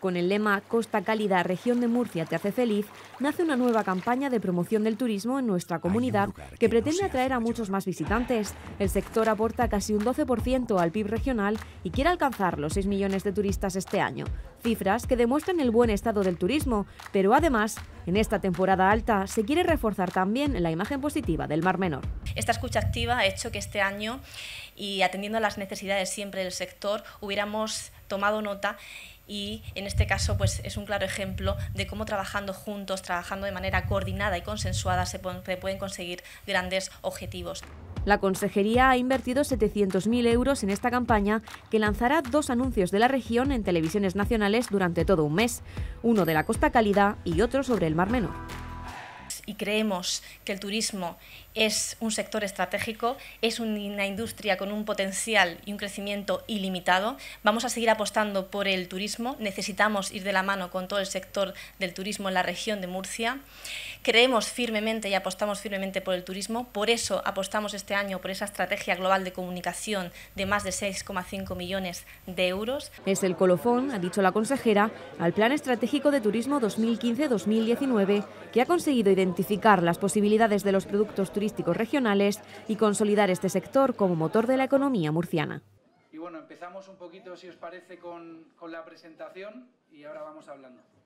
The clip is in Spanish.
Con el lema Costa Cálida, Región de Murcia te hace feliz, nace una nueva campaña de promoción del turismo en nuestra comunidad que, pretende atraer a muchos más visitantes. El sector aporta casi un 12% al PIB regional y quiere alcanzar los 6 millones de turistas este año, cifras que demuestran el buen estado del turismo, pero además, en esta temporada alta se quiere reforzar también la imagen positiva del Mar Menor. Esta escucha activa ha hecho que este año, y atendiendo a las necesidades siempre del sector, hubiéramos tomado nota y en este caso pues es un claro ejemplo de cómo trabajando juntos, trabajando de manera coordinada y consensuada se pueden conseguir grandes objetivos. La Consejería ha invertido 700.000 euros en esta campaña que lanzará dos anuncios de la región en televisiones nacionales durante todo un mes, uno de la Costa Cálida y otro sobre el Mar Menor y creemos que el turismo es un sector estratégico, es una industria con un potencial y un crecimiento ilimitado. Vamos a seguir apostando por el turismo, necesitamos ir de la mano con todo el sector del turismo en la región de Murcia. Creemos firmemente y apostamos firmemente por el turismo, por eso apostamos este año por esa estrategia global de comunicación de más de 6,5 millones de euros. Es el colofón, ha dicho la consejera, al Plan Estratégico de Turismo 2015-2019, que ha conseguido identificar identificar las posibilidades de los productos turísticos regionales y consolidar este sector como motor de la economía murciana. Y bueno, empezamos un poquito, si os parece, con, con la presentación y ahora vamos hablando.